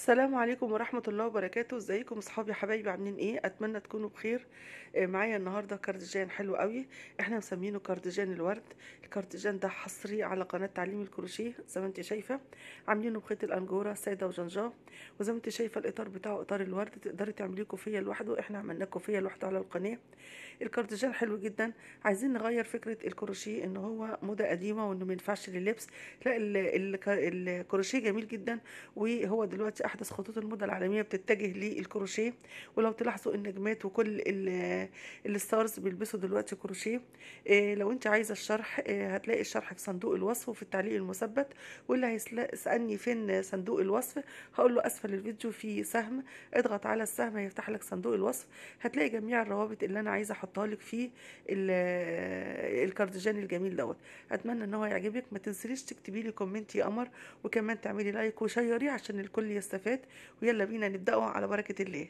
السلام عليكم ورحمة الله وبركاته ازيكم اصحابي حبايبي عاملين ايه اتمنى تكونوا بخير آه، معايا النهاردة كارديجان حلو قوي احنا مسمينه كارديجان الورد الكارديجان ده حصري على قناة تعليم الكروشيه زي ما انت شايفة عاملينه بخيط الانجورة سادة وجنجاه وزي ما انت شايفة الاطار بتاعه اطار الورد تقدري تعمليه كوفية لوحده احنا عملناه كوفية لوحده على القناة الكارديجان حلو جدا عايزين نغير فكرة الكروشيه ان هو موضة قديمة وانه مينفعش للبس لا الكروشيه جميل جدا وهو دلوقتي احدث خطوط الموضه العالميه بتتجه للكروشيه ولو تلاحظوا النجمات وكل الستارز بيلبسوا دلوقتي كروشيه آه، لو انت عايزه الشرح آه، هتلاقي الشرح في صندوق الوصف وفي التعليق المثبت واللي هيسالني فين صندوق الوصف هقول له اسفل الفيديو في سهم اضغط على السهم هيفتح لك صندوق الوصف هتلاقي جميع الروابط اللي انا عايزه احطها لك في الكارديجان الجميل دوت اتمنى ان هو يعجبك ما تنسيش تكتبي لي كومنت يا قمر وكمان تعملي لايك وشيري عشان الكل يستفاد ويلا بينا نبداه على بركه الله